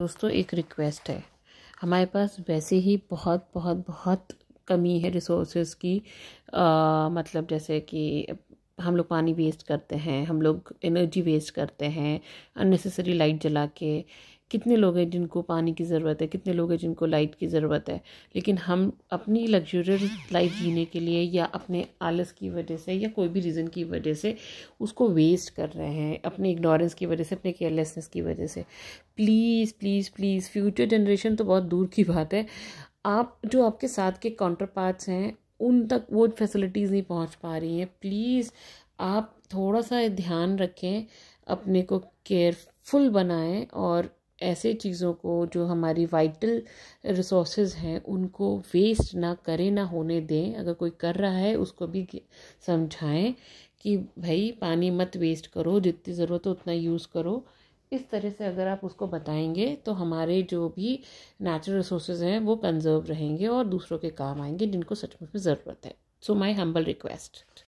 दोस्तों एक रिक्वेस्ट है हमारे पास वैसे ही बहुत बहुत बहुत कमी है रिसोर्सेज की आ, मतलब जैसे कि हम लोग पानी वेस्ट करते हैं हम लोग एनर्जी वेस्ट करते हैं अननेसेसरी लाइट जला के कितने लोग हैं जिनको पानी की ज़रूरत है कितने लोग हैं जिनको लाइट की ज़रूरत है लेकिन हम अपनी लग्जरियस लाइफ जीने के लिए या अपने आलस की वजह से या कोई भी रीज़न की वजह से उसको वेस्ट कर रहे हैं अपने इग्नोरेंस की वजह से अपने केयरलेसनेस की वजह से please please please future generation तो बहुत दूर की बात है आप जो आपके साथ के काउंटर पार्ट्स हैं उन तक वो फैसिलिटीज़ नहीं पहुँच पा रही हैं प्लीज़ आप थोड़ा सा ध्यान रखें अपने को केयरफुल बनाएं और ऐसे चीज़ों को जो हमारी वाइटल रिसोर्सेज हैं उनको वेस्ट ना करें ना होने दें अगर कोई कर रहा है उसको भी समझाएं कि भाई पानी मत वेस्ट करो जितनी ज़रूरत हो उतना यूज़ करो इस तरह से अगर आप उसको बताएंगे तो हमारे जो भी नेचुरल रिसोर्सेज हैं वो कंजर्व रहेंगे और दूसरों के काम आएंगे जिनको सचमुच में ज़रूरत है सो माई हम्बल रिक्वेस्ट